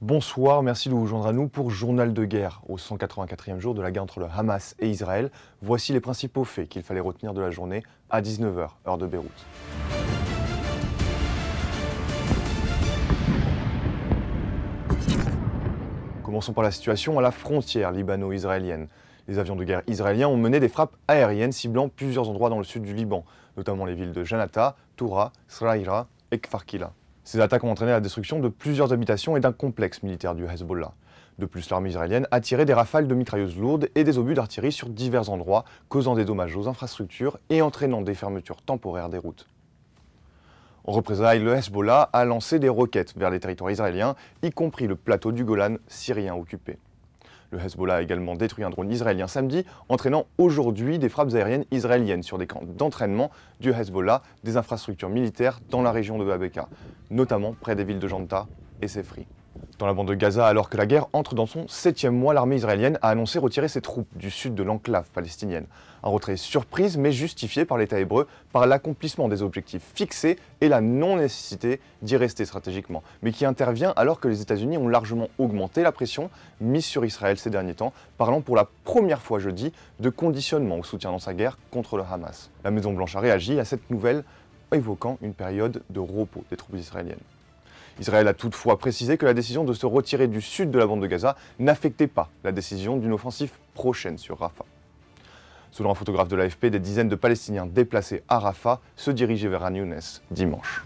Bonsoir, merci de vous joindre à nous pour Journal de guerre. Au 184e jour de la guerre entre le Hamas et Israël, voici les principaux faits qu'il fallait retenir de la journée à 19h, heure de Beyrouth. Commençons par la situation à la frontière libano-israélienne. Les avions de guerre israéliens ont mené des frappes aériennes ciblant plusieurs endroits dans le sud du Liban, notamment les villes de Janata, Toura, Sraira et Kfarkila. Ces attaques ont entraîné la destruction de plusieurs habitations et d'un complexe militaire du Hezbollah. De plus, l'armée israélienne a tiré des rafales de mitrailleuses lourdes et des obus d'artillerie sur divers endroits, causant des dommages aux infrastructures et entraînant des fermetures temporaires des routes. En représailles, le Hezbollah a lancé des roquettes vers les territoires israéliens, y compris le plateau du Golan syrien occupé. Le Hezbollah a également détruit un drone israélien samedi, entraînant aujourd'hui des frappes aériennes israéliennes sur des camps d'entraînement du Hezbollah, des infrastructures militaires dans la région de Babeka, notamment près des villes de Janta et Sefri dans la bande de Gaza alors que la guerre entre dans son septième mois. L'armée israélienne a annoncé retirer ses troupes du sud de l'enclave palestinienne. Un retrait surprise mais justifié par l'État hébreu par l'accomplissement des objectifs fixés et la non-nécessité d'y rester stratégiquement, mais qui intervient alors que les États-Unis ont largement augmenté la pression mise sur Israël ces derniers temps, parlant pour la première fois jeudi de conditionnement au soutien dans sa guerre contre le Hamas. La Maison-Blanche a réagi à cette nouvelle évoquant une période de repos des troupes israéliennes. Israël a toutefois précisé que la décision de se retirer du sud de la bande de Gaza n'affectait pas la décision d'une offensive prochaine sur Rafah. Selon un photographe de l'AFP, des dizaines de Palestiniens déplacés à Rafah se dirigeaient vers Ran dimanche.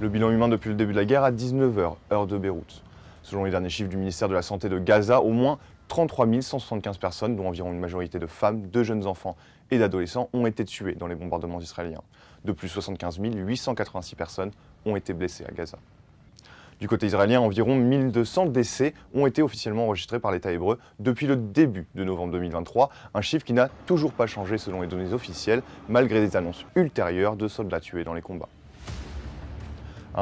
Le bilan humain depuis le début de la guerre à 19h, heure de Beyrouth. Selon les derniers chiffres du ministère de la Santé de Gaza, au moins 33 175 personnes, dont environ une majorité de femmes, de jeunes enfants et d'adolescents, ont été tuées dans les bombardements israéliens. De plus, 75 886 personnes ont été blessées à Gaza. Du côté israélien, environ 1200 décès ont été officiellement enregistrés par l'État hébreu depuis le début de novembre 2023, un chiffre qui n'a toujours pas changé selon les données officielles, malgré des annonces ultérieures de soldats tués dans les combats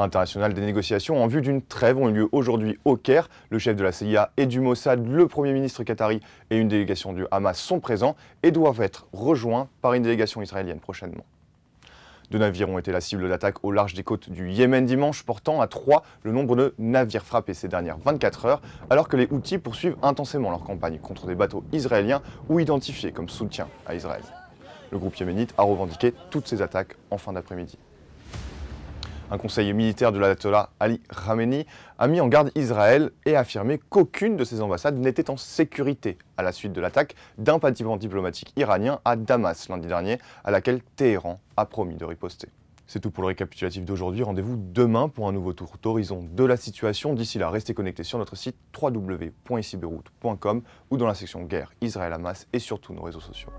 international des négociations en vue d'une trêve ont eu lieu aujourd'hui au Caire. Le chef de la CIA et du Mossad, le Premier ministre qatari et une délégation du Hamas sont présents et doivent être rejoints par une délégation israélienne prochainement. Deux navires ont été la cible d'attaque au large des côtes du Yémen dimanche, portant à trois le nombre de navires frappés ces dernières 24 heures, alors que les Houthis poursuivent intensément leur campagne contre des bateaux israéliens ou identifiés comme soutien à Israël. Le groupe yéménite a revendiqué toutes ces attaques en fin d'après-midi. Un conseiller militaire de l'ayatollah Ali Khamenei a mis en garde Israël et a affirmé qu'aucune de ses ambassades n'était en sécurité à la suite de l'attaque d'un bâtiment diplomatique iranien à Damas lundi dernier, à laquelle Téhéran a promis de riposter. C'est tout pour le récapitulatif d'aujourd'hui. Rendez-vous demain pour un nouveau tour d'horizon de la situation. D'ici là, restez connectés sur notre site www.isibirout.com ou dans la section guerre Israël-Hamas et surtout nos réseaux sociaux.